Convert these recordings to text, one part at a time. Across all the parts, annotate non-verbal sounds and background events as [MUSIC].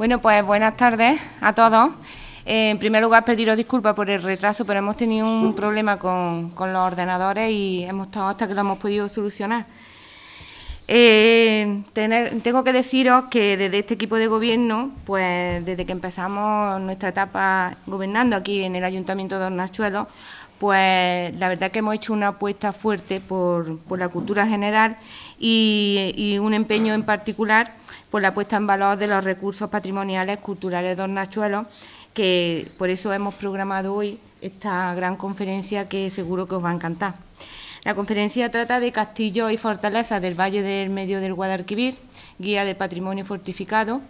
Bueno, pues buenas tardes a todos. Eh, en primer lugar, pediros disculpas por el retraso, pero hemos tenido un problema con, los ordenadores y hemos estado hasta que lo hemos podido solucionar. Eh, tengo que deciros que desde este equipo de gobierno, pues desde que empezamos nuestra etapa gobernando aquí en el Ayuntamiento de Hornachuelos, pues la verdad que hemos hecho una apuesta fuerte por, la cultura general y, un empeño en particular por la puesta en valor de los recursos patrimoniales culturales de Nachuelos, que por eso hemos programado hoy esta gran conferencia que seguro que os va a encantar. La conferencia trata de castillos y fortalezas del Valle del Medio del Guadalquivir, guía de patrimonio fortificado.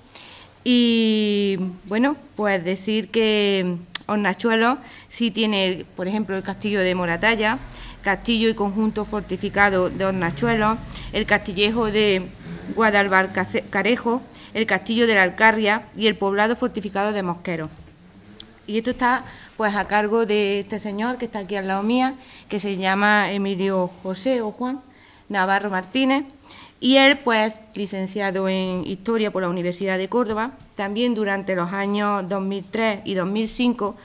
Y bueno, pues decir que Hornachuelos, sí tiene, por ejemplo, el castillo de Moratalla, castillo y conjunto fortificado de Hornachuelos, el castillejo de Carejo, el castillo de la Alcarria y el poblado fortificado de Mosquero. Y esto está pues a cargo de este señor que está aquí al lado mía, que se llama Emilio José o Juan Navarro Martínez, y él pues licenciado en Historia por la Universidad de Córdoba, también durante los años 2003 y 2005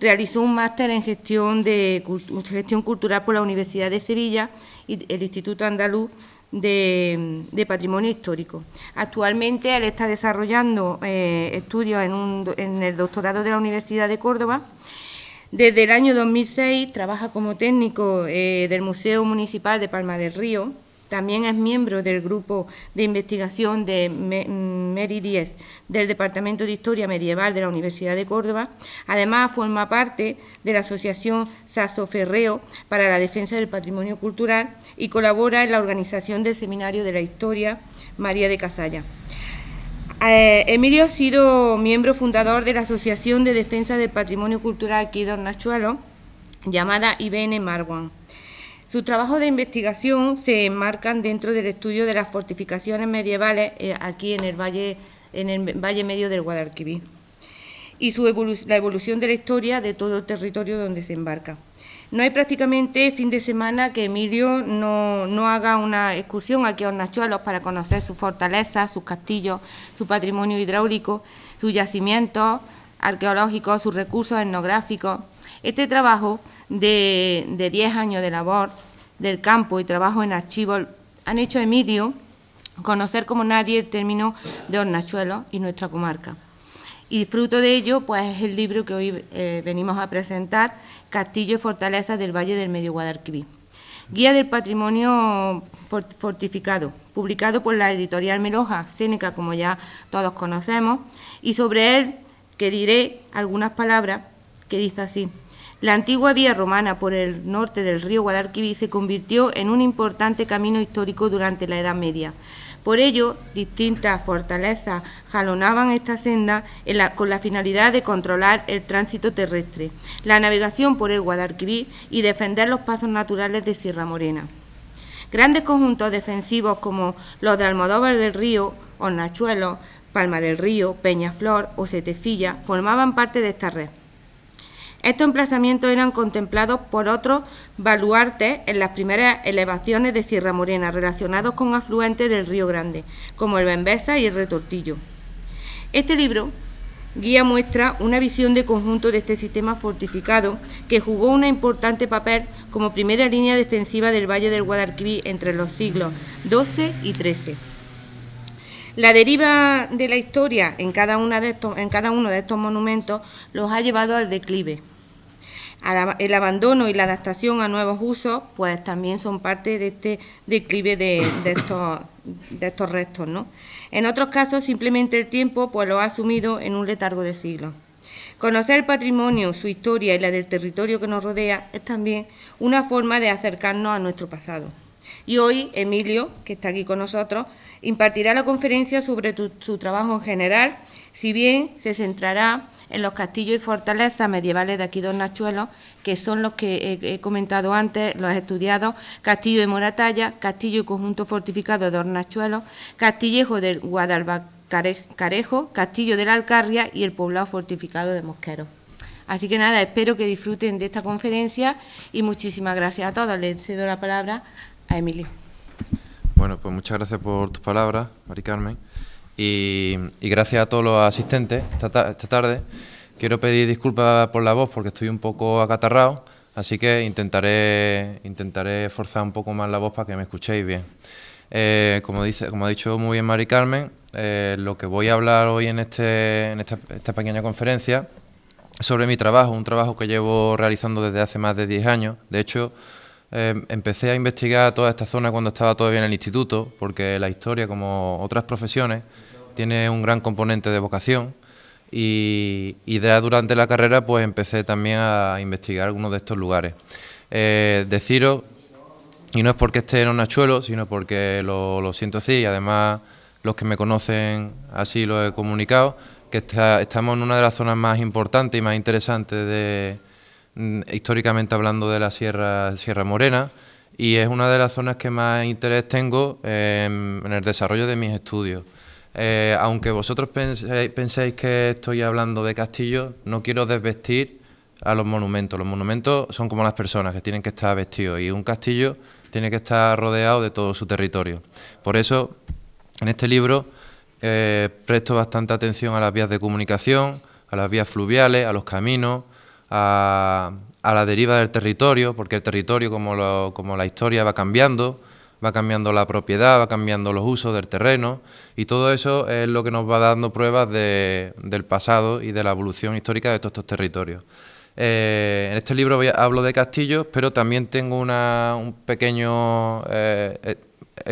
realizó un máster en gestión, de, gestión cultural por la Universidad de Sevilla y el Instituto Andaluz de, Patrimonio Histórico. Actualmente él está desarrollando eh, estudios en, el doctorado de la Universidad de Córdoba. Desde el año 2006 trabaja como técnico eh, del Museo Municipal de Palma del Río también es miembro del grupo de investigación de Meri mm, 10 del Departamento de Historia Medieval de la Universidad de Córdoba. Además, forma parte de la Asociación Sasoferreo para la Defensa del Patrimonio Cultural y colabora en la organización del Seminario de la Historia María de Casalla. Eh, Emilio ha sido miembro fundador de la Asociación de Defensa del Patrimonio Cultural aquí llamada IBN Marwan su trabajo de investigación se enmarcan dentro del estudio de las fortificaciones medievales eh, aquí en el valle en el valle medio del Guadalquivir y la evolución de la historia de todo el territorio donde se embarca. No hay prácticamente fin de semana que Emilio no, no haga una excursión aquí a Hornachuelos para conocer sus fortalezas, sus castillos, su patrimonio hidráulico, sus yacimientos arqueológicos, sus recursos etnográficos, este trabajo de, diez años de labor del campo y trabajo en archivo han hecho a Emilio conocer como nadie el término de Hornachuelo y nuestra comarca. Y fruto de ello pues, es el libro que hoy eh, venimos a presentar, Castillo y Fortaleza del Valle del Medio Guadalquivir. Guía del Patrimonio Fortificado, publicado por la editorial Meloja, Cénica, como ya todos conocemos, y sobre él que diré algunas palabras que dice así. La antigua vía romana por el norte del río Guadalquivir se convirtió en un importante camino histórico durante la Edad Media. Por ello, distintas fortalezas jalonaban esta senda con la finalidad de controlar el tránsito terrestre, la navegación por el Guadalquivir y defender los pasos naturales de Sierra Morena. Grandes conjuntos defensivos como los de Almodóvar del Río, Hornachuelos, Palma del Río, Peñaflor o Setefilla formaban parte de esta red. Estos emplazamientos eran contemplados por otros baluartes en las primeras elevaciones de Sierra Morena, relacionados con afluentes del Río Grande, como el Bembesa y el Retortillo. Este libro guía muestra una visión de conjunto de este sistema fortificado que jugó un importante papel como primera línea defensiva del Valle del Guadalquivir entre los siglos XII y XIII. La deriva de la historia en cada, en cada uno de estos monumentos los ha llevado al declive el abandono y la adaptación a nuevos usos, pues también son parte de este declive de, de, estos, de estos restos. ¿no? En otros casos, simplemente el tiempo pues, lo ha asumido en un letargo de siglos. Conocer el patrimonio, su historia y la del territorio que nos rodea es también una forma de acercarnos a nuestro pasado. Y hoy Emilio, que está aquí con nosotros, impartirá la conferencia sobre su trabajo en general, si bien se centrará en los castillos y fortalezas medievales de aquí de que son los que he, comentado antes, los he estudiado, Castillo de Moratalla, Castillo y Conjunto Fortificado de Hornachuelo Castillejo del Guadalbacarejo, Castillo de la Alcarria y el poblado fortificado de Mosquero. Así que nada, espero que disfruten de esta conferencia y muchísimas gracias a todos. Le cedo la palabra a Emilio. Bueno, pues muchas gracias por tus palabras, Mari Carmen. Y, gracias a todos los asistentes esta, tarde. Quiero pedir disculpas por la voz porque estoy un poco acatarrado, así que intentaré, intentaré forzar un poco más la voz para que me escuchéis bien. Eh, como, dice, como ha dicho muy bien Mari Carmen, eh, lo que voy a hablar hoy en, este, en esta, esta pequeña conferencia sobre mi trabajo, un trabajo que llevo realizando desde hace más de 10 años. De hecho, Em, empecé a investigar toda esta zona cuando estaba todavía en el instituto, porque la historia, como otras profesiones, tiene un gran componente de vocación. Y, ya durante la carrera pues empecé también a investigar algunos de estos lugares. Eh, deciros, y no es porque esté en un achuelo, sino porque lo, siento así, y además los que me conocen así lo he comunicado, que estamos en una de las zonas más importantes y más interesantes de, Mm, históricamente hablando de la Sierra, Sierra Morena y es una de las zonas que más interés tengo en el desarrollo de mis estudios. Eh, aunque vosotros penséis, que estoy hablando de castillos, no quiero desvestir a los monumentos. Los monumentos son como las personas que tienen que estar vestidos y un castillo tiene que estar rodeado de todo su territorio. Por eso, en este libro eh, presto bastante atención a las vías de comunicación, a las vías fluviales, a los caminos, a, la deriva del territorio, porque el territorio, como, como la historia, va cambiando, va cambiando la propiedad, va cambiando los usos del terreno, y todo eso es lo que nos va dando pruebas del pasado y de la evolución histórica de todos estos territorios. Eh, en este libro hablo de castillos, pero también tengo una, un pequeño eh, e,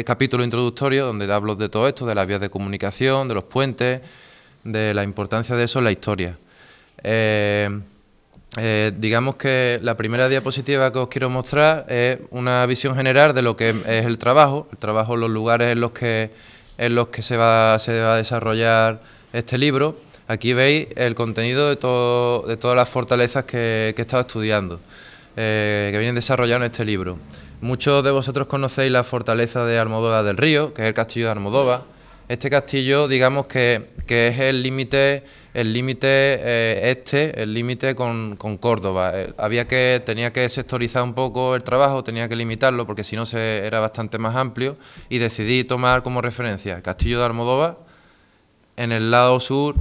e, capítulo introductorio donde hablo de todo esto, de las vías de comunicación, de los puentes, de la importancia de eso en la historia. Eh, eh, digamos que la primera diapositiva que os quiero mostrar es una visión general de lo que es el trabajo, el trabajo en los lugares en los que, en los que se, va, se va a desarrollar este libro. Aquí veis el contenido de, todo, de todas las fortalezas que, que he estado estudiando, eh, que vienen desarrolladas en este libro. Muchos de vosotros conocéis la fortaleza de Almodóvar del Río, que es el castillo de Almodóvar. Este castillo, digamos que que es el límite el límite eh, este, el límite con, Córdoba. Eh, había que tenía que sectorizar un poco el trabajo, tenía que limitarlo porque si no se era bastante más amplio y decidí tomar como referencia Castillo de Almodóvar en el lado sur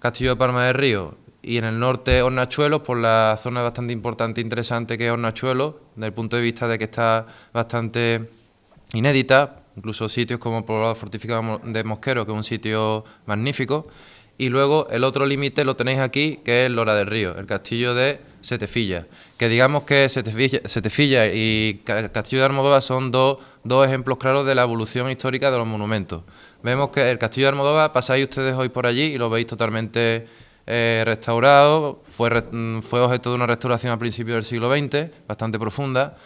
Castillo de Palma del Río y en el norte Hornachuelos por la zona bastante importante e interesante que es Hornachuelos desde el punto de vista de que está bastante inédita incluso sitios como Poblado Fortificado de Mosquero, que es un sitio magnífico. Y luego el otro límite lo tenéis aquí, que es Lora del Río, el castillo de Setefilla. Que digamos que Setefilla, y Castillo de Almodóvar son dos, ejemplos claros de la evolución histórica de los monumentos. Vemos que el Castillo de Almodóvar, pasáis ustedes hoy por allí y lo veis totalmente eh, restaurado. Fue, mm, fue objeto de una restauración a principios del siglo XX, bastante profunda.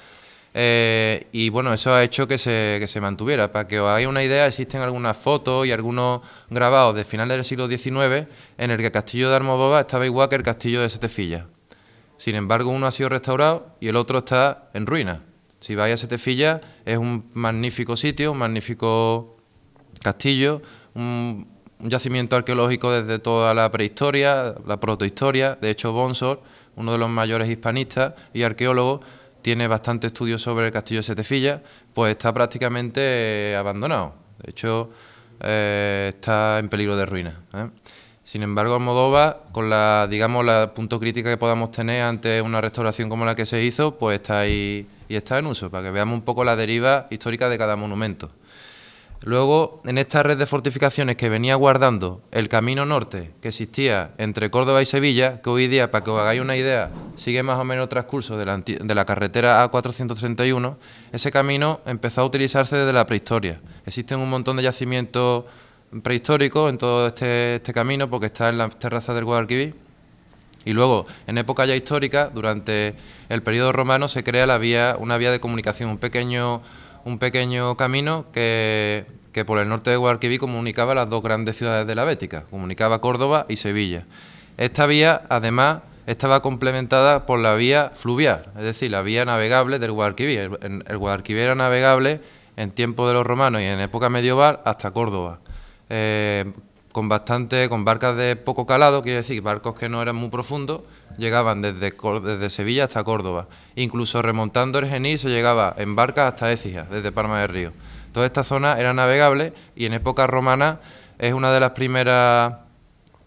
Eh, y bueno, eso ha hecho que se, que se mantuviera. Para que os hagáis una idea, existen algunas fotos y algunos grabados de finales del siglo XIX en el que el castillo de Almodóvar estaba igual que el castillo de Setefilla. Sin embargo, uno ha sido restaurado y el otro está en ruinas. Si vais a Setefilla, es un magnífico sitio, un magnífico castillo, un, un yacimiento arqueológico desde toda la prehistoria, la protohistoria. De hecho, Bonsor, uno de los mayores hispanistas y arqueólogos, tiene bastante estudios sobre el castillo de Setefilla, pues está prácticamente eh, abandonado. De hecho, eh, está en peligro de ruina. ¿eh? Sin embargo, Almodóvar, con la, digamos, la punto crítica que podamos tener ante una restauración como la que se hizo, pues está ahí y está en uso, para que veamos un poco la deriva histórica de cada monumento. Luego, en esta red de fortificaciones que venía guardando el camino norte que existía entre Córdoba y Sevilla, que hoy día, para que os hagáis una idea, sigue más o menos transcurso de la, carretera A431, ese camino empezó a utilizarse desde la prehistoria. Existen un montón de yacimientos prehistóricos en todo este, este, camino, porque está en la terraza del Guadalquivir. Y luego, en época ya histórica, durante el periodo romano, se crea la vía, una vía de comunicación, un pequeño un pequeño camino que, por el norte de Guadalquivir comunicaba las dos grandes ciudades de la Bética, comunicaba Córdoba y Sevilla. Esta vía, además, estaba complementada por la vía fluvial, es decir, la vía navegable del Guadalquivir. El, el era navegable en tiempo de los romanos y en época medieval hasta Córdoba. Eh, con bastante, con barcas de poco calado, quiere decir, barcos que no eran muy profundos llegaban desde, desde Sevilla hasta Córdoba. Incluso remontando el Genil se llegaba en barca hasta Écija, desde Palma del Río. Toda esta zona era navegable y en época romana es una de las primeras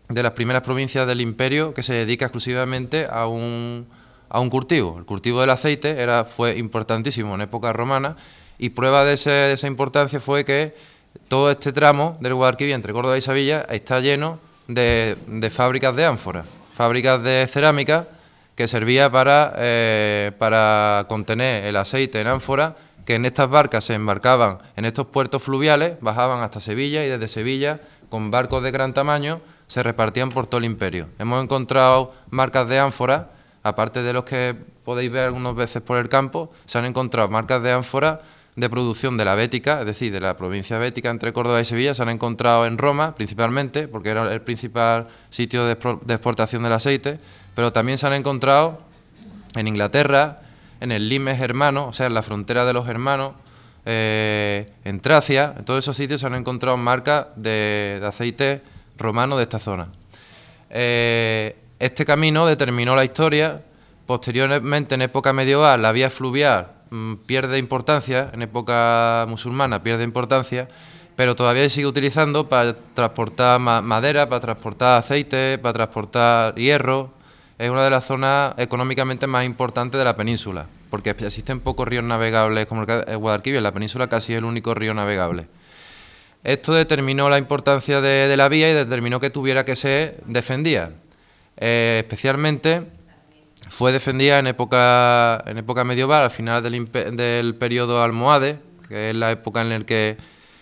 de las primeras provincias del imperio que se dedica exclusivamente a un, a un cultivo. El cultivo del aceite era, fue importantísimo en época romana y prueba de, esa importancia fue que todo este tramo del Guadalquivir entre Córdoba y Sevilla está lleno de, de fábricas de ánforas fábricas de cerámica que servía para, eh, para contener el aceite en ánfora que en estas barcas se embarcaban en estos puertos fluviales, bajaban hasta Sevilla y desde Sevilla, con barcos de gran tamaño, se repartían por todo el imperio. Hemos encontrado marcas de ánfora, aparte de los que podéis ver algunas veces por el campo, se han encontrado marcas de ánfora de producción de la Bética, es decir, de la provincia bética entre Córdoba y Sevilla, se han encontrado en Roma principalmente, porque era el principal sitio de, exportación del aceite, pero también se han encontrado en Inglaterra, en el Limes germano o sea, en la frontera de los germanos eh, en Tracia, en todos esos sitios se han encontrado marcas de, aceite romano de esta zona. Eh, este camino determinó la historia. Posteriormente, en época medieval, la vía fluvial Mm, pierde importancia, en época musulmana pierde importancia, pero todavía se sigue utilizando para transportar madera, para transportar aceite, para transportar hierro. Es una de las zonas económicamente más importantes de la península, porque existen pocos ríos navegables como el Guadalquivir, la península casi es el único río navegable. Esto determinó la importancia de, la vía y determinó que tuviera que ser defendida, eh, especialmente fue defendida en época, en época medieval, al final del, del periodo almohade, que es la época en la que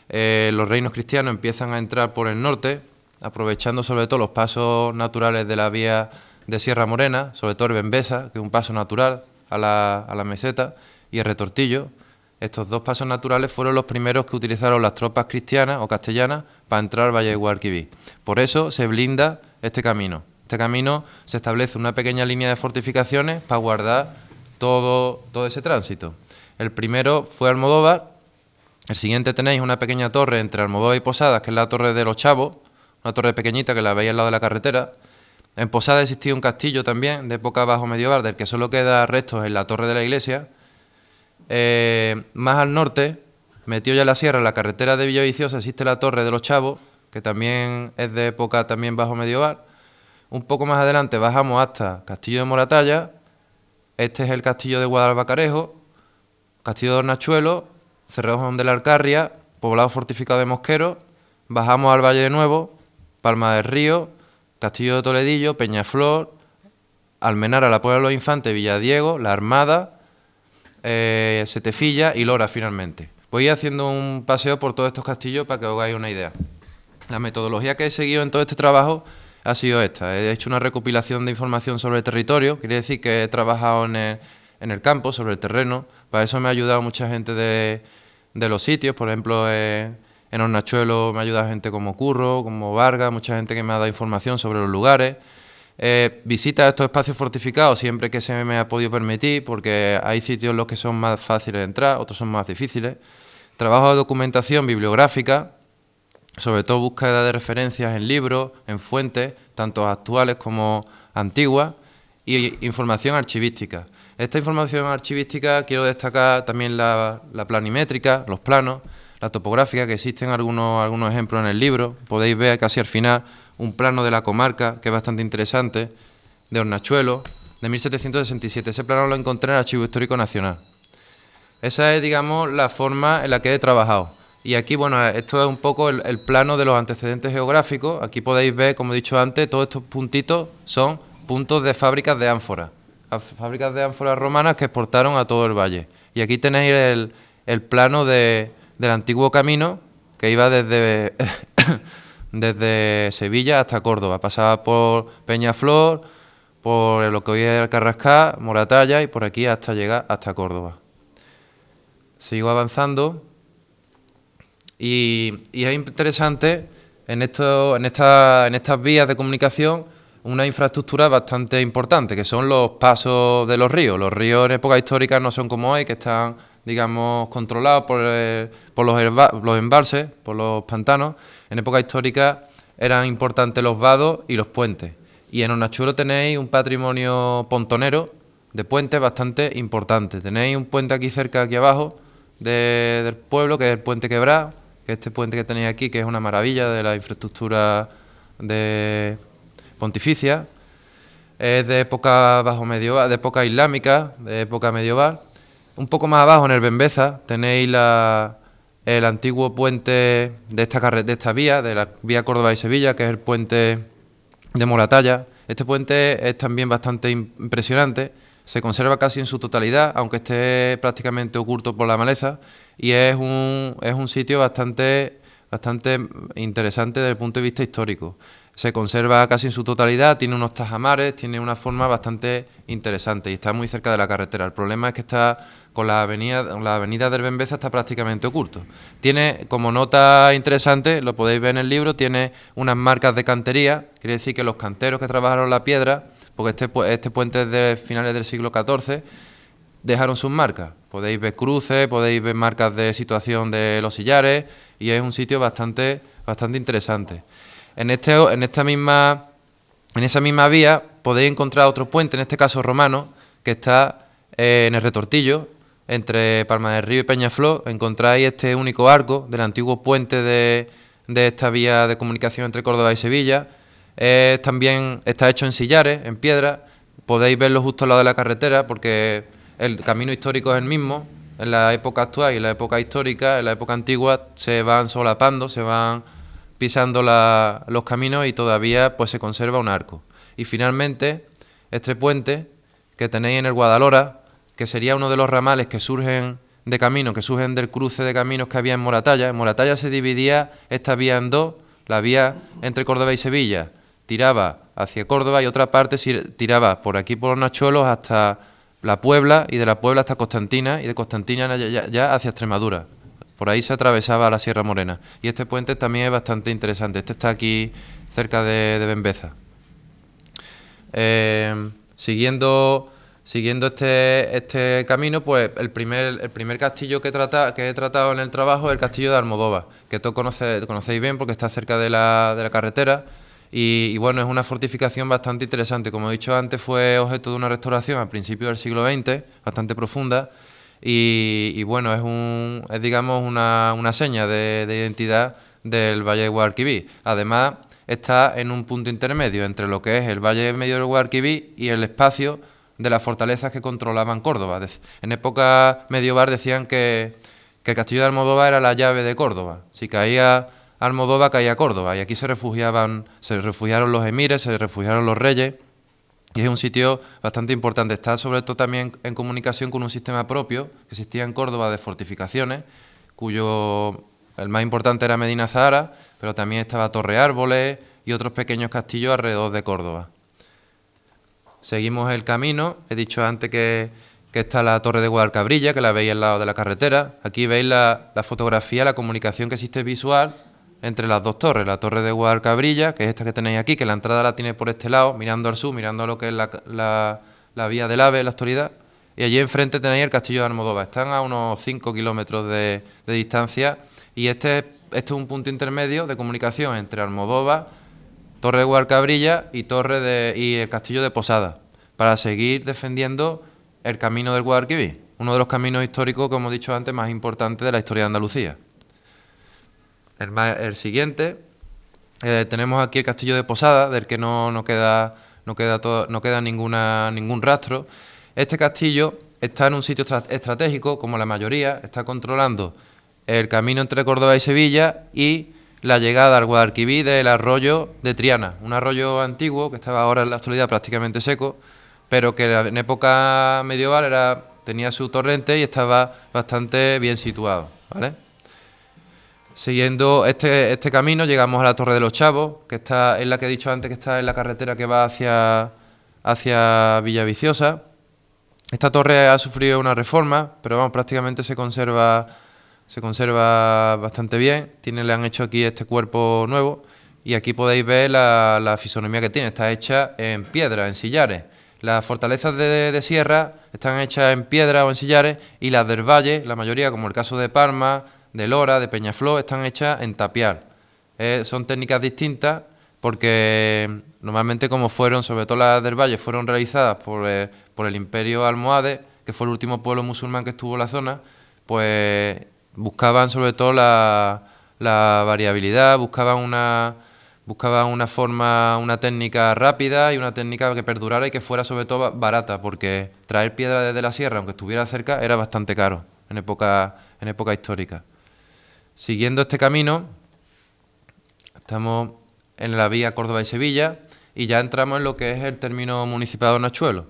eh, los reinos cristianos empiezan a entrar por el norte, aprovechando sobre todo los pasos naturales de la vía de Sierra Morena, sobre todo el Bembesa, que es un paso natural a la, a la meseta, y el Retortillo. Estos dos pasos naturales fueron los primeros que utilizaron las tropas cristianas o castellanas para entrar al Valle de Guadalquivir. Por eso se blinda este camino este camino se establece una pequeña línea de fortificaciones para guardar todo, todo ese tránsito. El primero fue Almodóvar, el siguiente tenéis una pequeña torre entre Almodóvar y Posadas, que es la torre de los Chavos, una torre pequeñita que la veis al lado de la carretera. En Posada existía un castillo también de época bajo medieval, del que solo queda restos en la torre de la iglesia. Eh, más al norte, metido ya la sierra, en la carretera de Villaviciosa, existe la torre de los Chavos, que también es de época también bajo medieval. Un poco más adelante bajamos hasta Castillo de Moratalla. Este es el Castillo de Guadalbacarejo, Castillo de Hornachuelo, Cerrejón de la Alcarria, Poblado Fortificado de Mosquero. Bajamos al Valle de Nuevo, Palma del Río, Castillo de Toledillo, Peñaflor, Almenara, la Puebla de los Infantes, Villadiego, La Armada, eh, Setefilla y Lora finalmente. Voy haciendo un paseo por todos estos castillos para que os hagáis una idea. La metodología que he seguido en todo este trabajo ha sido esta. He hecho una recopilación de información sobre el territorio, quiere decir que he trabajado en el, campo, sobre el terreno. Para eso me ha ayudado mucha gente de, los sitios, por ejemplo, eh, en Hornachuelo me ha ayudado gente como Curro, como Vargas, mucha gente que me ha dado información sobre los lugares. Eh, visita estos espacios fortificados siempre que se me ha podido permitir, porque hay sitios en los que son más fáciles de entrar, otros son más difíciles. Trabajo de documentación bibliográfica, sobre todo búsqueda de referencias en libros, en fuentes, tanto actuales como antiguas, y información archivística. Esta información archivística quiero destacar también la, planimétrica, los planos, la topográfica, que existen algunos, algunos ejemplos en el libro. Podéis ver casi al final un plano de la comarca, que es bastante interesante, de Hornachuelo, de 1767. Ese plano lo encontré en el Archivo Histórico Nacional. Esa es, digamos, la forma en la que he trabajado. Y aquí, bueno, esto es un poco el, plano de los antecedentes geográficos. Aquí podéis ver, como he dicho antes, todos estos puntitos son puntos de fábricas de ánforas, fábricas de ánforas romanas que exportaron a todo el valle. Y aquí tenéis el, plano del antiguo camino que iba desde, [COUGHS] desde Sevilla hasta Córdoba, pasaba por Peñaflor, por lo que hoy es el Carrascá, Moratalla y por aquí hasta llegar hasta Córdoba. Sigo avanzando. Y, es interesante en, estas vías de comunicación una infraestructura bastante importante, que son los pasos de los ríos. Los ríos en época histórica no son como hoy, que están, digamos, controlados por, los, embalses, por los pantanos. En época histórica eran importantes los vados y los puentes. Y en Onachuro tenéis un patrimonio pontonero de puentes bastante importante. Tenéis un puente aquí cerca, aquí abajo, del pueblo, que es el puente Quebrado que este puente que tenéis aquí, que es una maravilla de la infraestructura de pontificia, es de época bajo medieval, de época islámica, de época medieval. Un poco más abajo, en el Bembeza, tenéis el antiguo puente de esta, de esta vía, de la vía Córdoba y Sevilla, que es el puente de Moratalla. Este puente es también bastante impresionante se conserva casi en su totalidad, aunque esté prácticamente oculto por la maleza, y es un, es un sitio bastante, bastante interesante desde el punto de vista histórico. Se conserva casi en su totalidad, tiene unos tajamares, tiene una forma bastante interesante y está muy cerca de la carretera. El problema es que está con la avenida, la avenida del Bembeza está prácticamente oculto. Tiene como nota interesante, lo podéis ver en el libro, tiene unas marcas de cantería, quiere decir que los canteros que trabajaron la piedra porque este, este puente es de finales del siglo XIV, dejaron sus marcas. Podéis ver cruces, podéis ver marcas de situación de los sillares y es un sitio bastante, bastante interesante. En, este, en, esta misma, en esa misma vía podéis encontrar otro puente, en este caso romano, que está eh, en el retortillo, entre Palma del Río y Peñafló... Encontráis este único arco del antiguo puente de esta vía de comunicación entre Córdoba y Sevilla también está hecho en sillares, en piedra. Podéis verlo justo al lado de la carretera porque el camino histórico es el mismo. En la época actual y en la época histórica, en la época antigua, se van solapando, se van pisando los caminos y todavía pues se conserva un arco. Y finalmente, este puente que tenéis en el Guadalora, que sería uno de los ramales que surgen de camino... que surgen del cruce de caminos que había en Moratalla. En Moratalla se dividía esta vía en dos, la vía entre Córdoba y Sevilla tiraba hacia Córdoba y otra parte tiraba por aquí por los Nachuelos hasta la Puebla y de la Puebla hasta Constantina y de Constantina ya, hacia Extremadura. Por ahí se atravesaba la Sierra Morena. Y este puente también es bastante interesante. Este está aquí cerca de, Bembeza. Eh, siguiendo siguiendo este, este camino, pues el primer, el primer castillo que, trata, que he tratado en el trabajo es el castillo de Almodóvar, que todos conocéis bien porque está cerca de la, de la carretera y, bueno, es una fortificación bastante interesante. Como he dicho antes, fue objeto de una restauración al principio del siglo XX, bastante profunda. Y, bueno, es, digamos una, seña de, identidad del Valle de Guadalquivir. Además, está en un punto intermedio entre lo que es el Valle Medio del Guadalquivir y el espacio de las fortalezas que controlaban Córdoba. En época medieval decían que, que el castillo de Almodóvar era la llave de Córdoba. Si caía Almodóvar caía a Córdoba y aquí se refugiaban, se refugiaron los emires, se refugiaron los reyes y es un sitio bastante importante. Está sobre todo también en comunicación con un sistema propio que existía en Córdoba de fortificaciones, cuyo el más importante era Medina Zahara, pero también estaba Torre Árboles y otros pequeños castillos alrededor de Córdoba. Seguimos el camino, he dicho antes que, que está la Torre de Guadalcabrilla, que la veis al lado de la carretera. Aquí veis la, la fotografía, la comunicación que existe visual entre las dos torres, la torre de Guadalcabrilla, que es esta que tenéis aquí, que la entrada la tiene por este lado, mirando al sur, mirando lo que es la, la, vía del AVE en la actualidad, y allí enfrente tenéis el castillo de Almodóvar. Están a unos 5 kilómetros de, distancia y este, este es un punto intermedio de comunicación entre Almodóvar, Torre de Guadalcabrilla y, torre de, y el castillo de Posada, para seguir defendiendo el camino del Guadalquivir, uno de los caminos históricos, como he dicho antes, más importantes de la historia de Andalucía. El, siguiente, eh, tenemos aquí el castillo de Posada, del que no, no queda, no queda, todo, no queda ninguna, ningún rastro. Este castillo está en un sitio estratégico, como la mayoría, está controlando el camino entre Córdoba y Sevilla y la llegada al Guadalquivir del arroyo de Triana, un arroyo antiguo que estaba ahora en la actualidad prácticamente seco, pero que en época medieval era, tenía su torrente y estaba bastante bien situado. ¿vale? Siguiendo este, este, camino llegamos a la Torre de los Chavos, que está, es la que he dicho antes que está en la carretera que va hacia, hacia Villaviciosa. Esta torre ha sufrido una reforma, pero prácticamente se conserva, se conserva bastante bien. le han hecho aquí este cuerpo nuevo y aquí podéis ver la, fisonomía que tiene. Está hecha en piedra, en sillares. Las fortalezas de, de, sierra están hechas en piedra o en sillares y las del valle, la mayoría, como el caso de Parma, de Lora, de Peñaflor, están hechas en tapial. Eh, son técnicas distintas porque normalmente como fueron, sobre todo las del valle, fueron realizadas por, eh, por el imperio almohade, que fue el último pueblo musulmán que estuvo en la zona, pues buscaban sobre todo la, la variabilidad, buscaban una, buscaban una forma, una técnica rápida y una técnica que perdurara y que fuera sobre todo barata, porque traer piedra desde la sierra, aunque estuviera cerca, era bastante caro en época, en época histórica. Siguiendo este camino, estamos en la vía Córdoba y Sevilla y ya entramos en lo que es el término municipal de Nachuelo.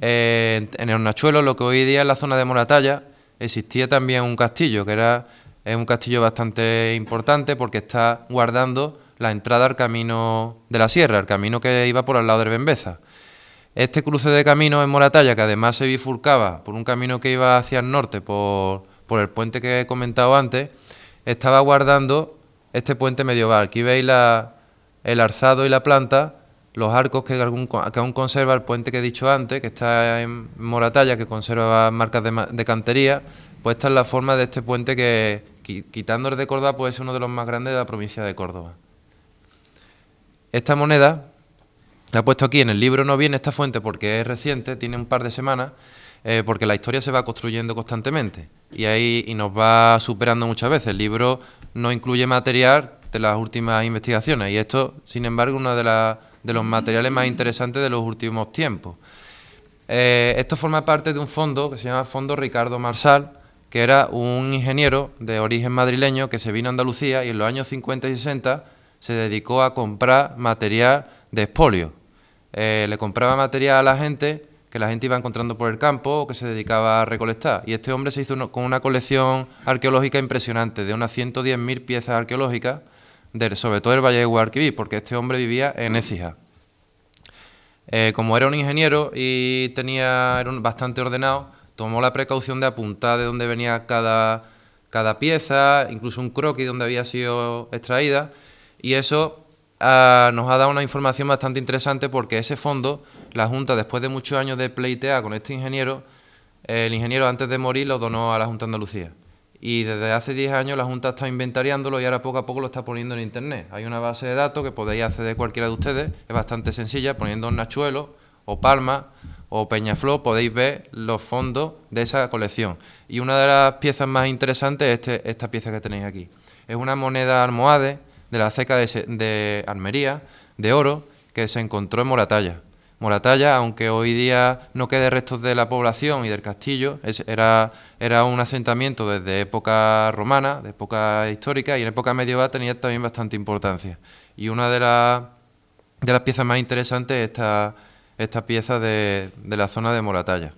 en el lo que hoy día es la zona de Moratalla, existía también un castillo, que era es un castillo bastante importante porque está guardando la entrada al camino de la sierra, el camino que iba por al lado de Bembeza. Este cruce de camino en Moratalla, que además se bifurcaba por un camino que iba hacia el norte, por, por el puente que he comentado antes, estaba guardando este puente medieval. Aquí veis el arzado y la planta, los arcos que, aún conserva el puente que he dicho antes, que está en Moratalla, que conserva marcas de, cantería, pues esta es la forma de este puente que, quitándole de Córdoba, pues es uno de los más grandes de la provincia de Córdoba. Esta moneda, la he puesto aquí en el libro, no viene esta fuente porque es reciente, tiene un par de semanas, eh, porque la historia se va construyendo constantemente y ahí y nos va superando muchas veces. El libro no incluye material de las últimas investigaciones y esto, sin embargo, uno de, los materiales más interesantes de los últimos tiempos. Eh, esto forma parte de un fondo que se llama Fondo Ricardo Marsal, que era un ingeniero de origen madrileño que se vino a Andalucía y en los años 50 y 60 se dedicó a comprar material de espolio. Eh, le compraba material a la gente que la gente iba encontrando por el campo o que se dedicaba a recolectar. Y este hombre se hizo con una colección arqueológica impresionante, de unas 110.000 piezas arqueológicas, sobre todo el Valle de Guadalquivir, porque este hombre vivía en Écija. Eh, como era un ingeniero y tenía, era bastante ordenado, tomó la precaución de apuntar de dónde venía cada, cada pieza, incluso un croquis donde había sido extraída, y eso nos ha dado una información bastante interesante porque ese fondo, la Junta, después de muchos años de pleitear con este ingeniero, el ingeniero antes de morir lo donó a la Junta de Andalucía. Y desde hace 10 años la Junta está inventariándolo y ahora poco a poco lo está poniendo en Internet. Hay una base de datos que podéis acceder cualquiera de ustedes, es bastante sencilla, poniendo un Nachuelo o Palma o Peñaflor podéis ver los fondos de esa colección. Y una de las piezas más interesantes es este, esta pieza que tenéis aquí. Es una moneda almohade de la ceca de, Almería, de oro, que se encontró en Moratalla. Moratalla, aunque hoy día no quede restos de la población y del castillo, era, era un asentamiento desde época romana, de época histórica, y en época medieval tenía también bastante importancia. Y una de, las de las piezas más interesantes es esta, pieza de, de, la zona de Moratalla.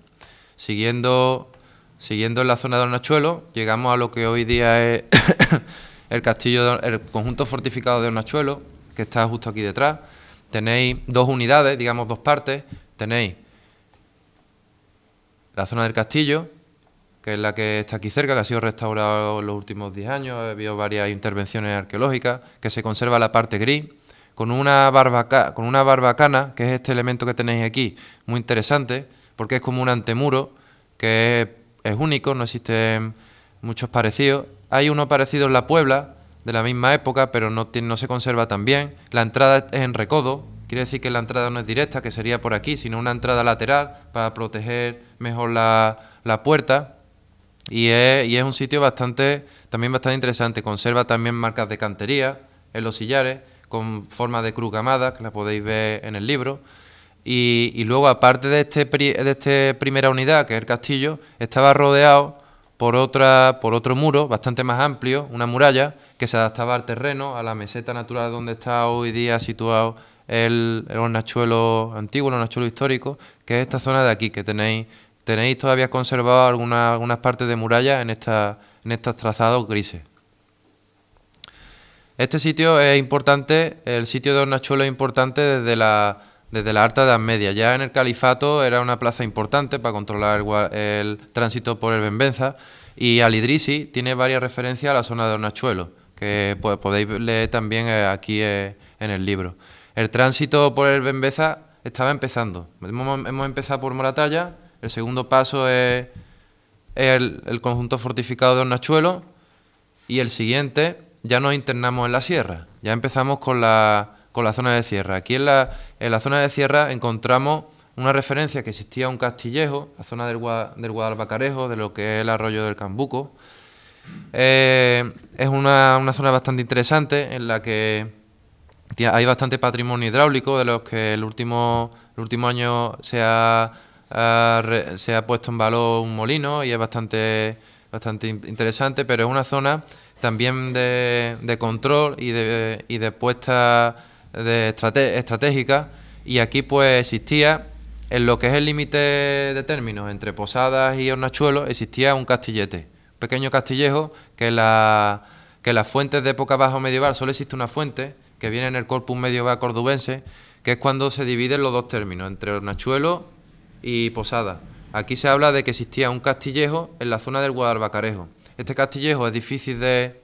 Siguiendo, siguiendo en la zona de Hornachuelo, llegamos a lo que hoy día es el castillo, el conjunto fortificado de achuelo... que está justo aquí detrás. Tenéis dos unidades, digamos dos partes. Tenéis la zona del castillo, que es la que está aquí cerca, que ha sido restaurado en los últimos 10 años, ha habido varias intervenciones arqueológicas, que se conserva la parte gris, con una, barbaca con una barbacana, que es este elemento que tenéis aquí, muy interesante, porque es como un antemuro, que es único, no existen muchos parecidos, hay uno parecido en La Puebla, de la misma época, pero no, no se conserva tan bien. La entrada es en recodo, quiere decir que la entrada no es directa, que sería por aquí, sino una entrada lateral para proteger mejor la, puerta. Y es, un sitio bastante, también bastante interesante. Conserva también marcas de cantería en los sillares, con forma de cruz gamada, que la podéis ver en el libro. Y, luego, aparte de, este de esta primera unidad, que es el castillo, estaba rodeado por, otra, por otro muro bastante más amplio, una muralla que se adaptaba al terreno, a la meseta natural donde está hoy día situado el, el hornachuelo antiguo, el hornachuelo histórico, que es esta zona de aquí, que tenéis, tenéis todavía conservado algunas partes de muralla en, esta, en estos trazados grises. Este sitio es importante, el sitio de hornachuelo es importante desde la desde la Harta de Media. Ya en el Califato era una plaza importante para controlar el, tránsito por el Benbenza. y Al-Idrisi tiene varias referencias a la zona de Hornachuelo, que pues, podéis leer también eh, aquí eh, en el libro. El tránsito por el Bembeza estaba empezando. Hemos, empezado por Moratalla, el segundo paso es el, el conjunto fortificado de Hornachuelo y el siguiente ya nos internamos en la sierra. Ya empezamos con la con la zona de sierra. Aquí en la, en la zona de sierra encontramos una referencia que existía un castillejo, la zona del, Guadalbacarejo, de lo que es el arroyo del Cambuco. Eh, es una, zona bastante interesante en la que hay bastante patrimonio hidráulico de los que el último, el último año se ha, se ha puesto en valor un molino y es bastante, bastante interesante, pero es una zona también de, control y de, y de puesta de estratégica y aquí pues existía en lo que es el límite de términos entre Posadas y Hornachuelos existía un castillete, un pequeño castillejo que la que las fuentes de época bajo medieval solo existe una fuente que viene en el corpus medieval cordubense... que es cuando se dividen los dos términos entre Hornachuelo y Posada. Aquí se habla de que existía un castillejo en la zona del Guadalbacarejo. Este castillejo es difícil de,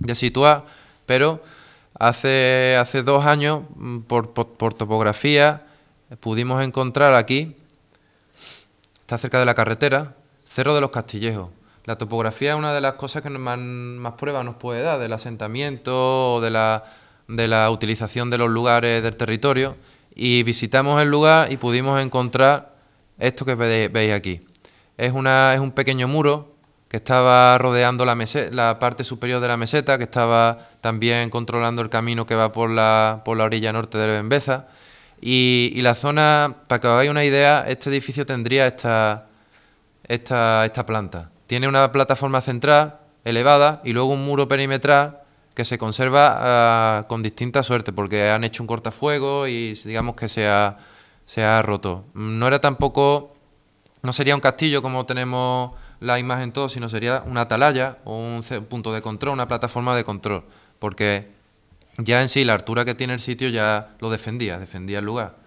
de situar, pero Hace, hace dos años, mm, por, topografía, pudimos encontrar aquí, está cerca de la carretera, Cerro de los Castillejos. La topografía es una de las cosas que más, pruebas nos puede dar del asentamiento o de la, de la utilización de los lugares del territorio. Y visitamos el lugar y pudimos encontrar esto que veis aquí. Es, una, es un pequeño muro que estaba rodeando la, meseta, la parte superior de la meseta, que estaba también controlando el camino que va por la, por la orilla norte de Bembeza. Y, la zona, para que os hagáis una idea, este edificio tendría esta, esta, esta planta. Tiene una plataforma central elevada y luego un muro perimetral que se conserva ah, con distinta suerte porque han hecho un cortafuego y digamos que se ha, se ha roto. No era tampoco, no sería un castillo como tenemos la imagen todo, sino sería una atalaya o un punto de control, una plataforma de control, porque ya en sí la altura que tiene el sitio ya lo defendía, defendía el lugar.